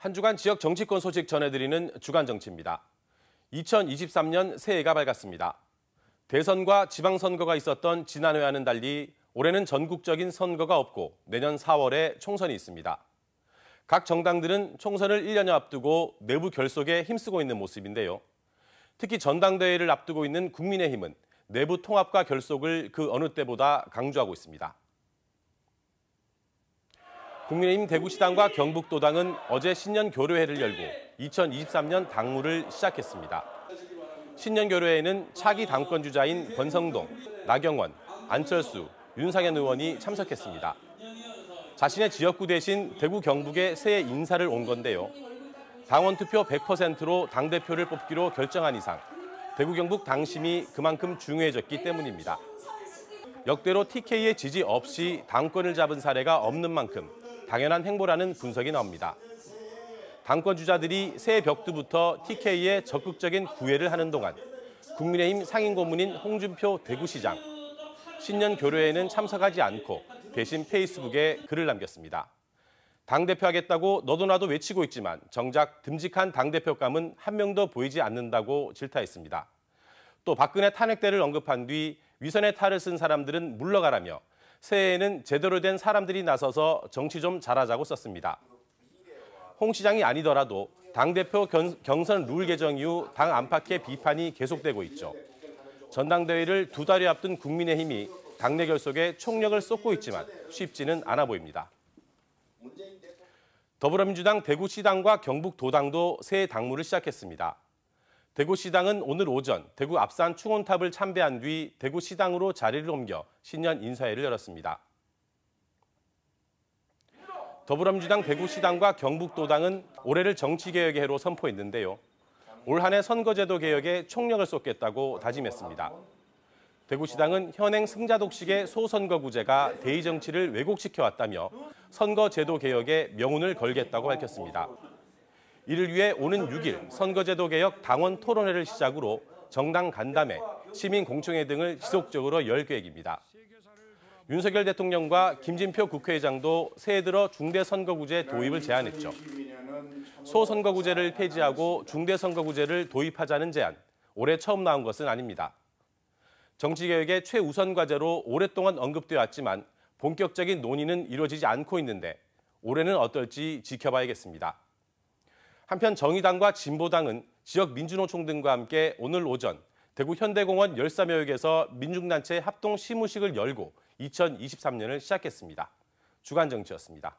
한 주간 지역 정치권 소식 전해드리는 주간 정치입니다. 2023년 새해가 밝았습니다. 대선과 지방선거가 있었던 지난해와는 달리 올해는 전국적인 선거가 없고 내년 4월에 총선이 있습니다. 각 정당들은 총선을 1년여 앞두고 내부 결속에 힘쓰고 있는 모습인데요. 특히 전당대회를 앞두고 있는 국민의힘은 내부 통합과 결속을 그 어느 때보다 강조하고 있습니다. 국민의힘 대구시당과 경북도당은 어제 신년교류회를 열고 2023년 당무를 시작했습니다. 신년교류회에는 차기 당권 주자인 권성동, 나경원, 안철수, 윤상현 의원이 참석했습니다. 자신의 지역구 대신 대구 경북에 새 인사를 온 건데요. 당원 투표 100%로 당대표를 뽑기로 결정한 이상 대구 경북 당심이 그만큼 중요해졌기 때문입니다. 역대로 TK의 지지 없이 당권을 잡은 사례가 없는 만큼 당연한 행보라는 분석이 나옵니다. 당권 주자들이 새 벽두부터 TK의 적극적인 구애를 하는 동안 국민의힘 상임고문인 홍준표 대구시장 신년 교류회에는 참석하지 않고 대신 페이스북에 글을 남겼습니다. 당대표 하겠다고 너도 나도 외치고 있지만 정작 듬직한 당대표감은 한 명도 보이지 않는다고 질타했습니다. 또 박근혜 탄핵대를 언급한 뒤 위선의 탈을 쓴 사람들은 물러가라며 새해에는 제대로 된 사람들이 나서서 정치 좀 잘하자고 썼습니다. 홍 시장이 아니더라도 당대표 경선 룰 개정 이후 당 안팎의 비판이 계속되고 있죠. 전당대회를 두 달이 앞둔 국민의힘이 당내 결속에 총력을 쏟고 있지만 쉽지는 않아 보입니다. 더불어민주당 대구시당과 경북도당도 새 당무를 시작했습니다. 대구시당은 오늘 오전 대구 앞산 충원탑을 참배한 뒤 대구시당으로 자리를 옮겨 신년 인사회를 열었습니다. 더불어민주당 대구시당과 경북도당은 올해를 정치개혁의 해로 선포했는데요. 올 한해 선거제도 개혁에 총력을 쏟겠다고 다짐했습니다. 대구시당은 현행 승자 독식의 소선거구제가 대의정치를 왜곡시켜 왔다며 선거제도 개혁에 명운을 걸겠다고 밝혔습니다. 이를 위해 오는 6일 선거제도 개혁 당원 토론회를 시작으로 정당 간담회, 시민 공청회 등을 지속적으로 열 계획입니다. 윤석열 대통령과 김진표 국회의장도 새해 들어 중대선거구제 도입을 제안했죠. 소선거구제를 폐지하고 중대선거구제를 도입하자는 제안, 올해 처음 나온 것은 아닙니다. 정치개혁의 최우선 과제로 오랫동안 언급되어 왔지만 본격적인 논의는 이루어지지 않고 있는데 올해는 어떨지 지켜봐야겠습니다. 한편 정의당과 진보당은 지역 민주노총 등과 함께 오늘 오전 대구 현대공원 열사묘역에서 민중단체 합동 시무식을 열고 2023년을 시작했습니다. 주간 정치였습니다.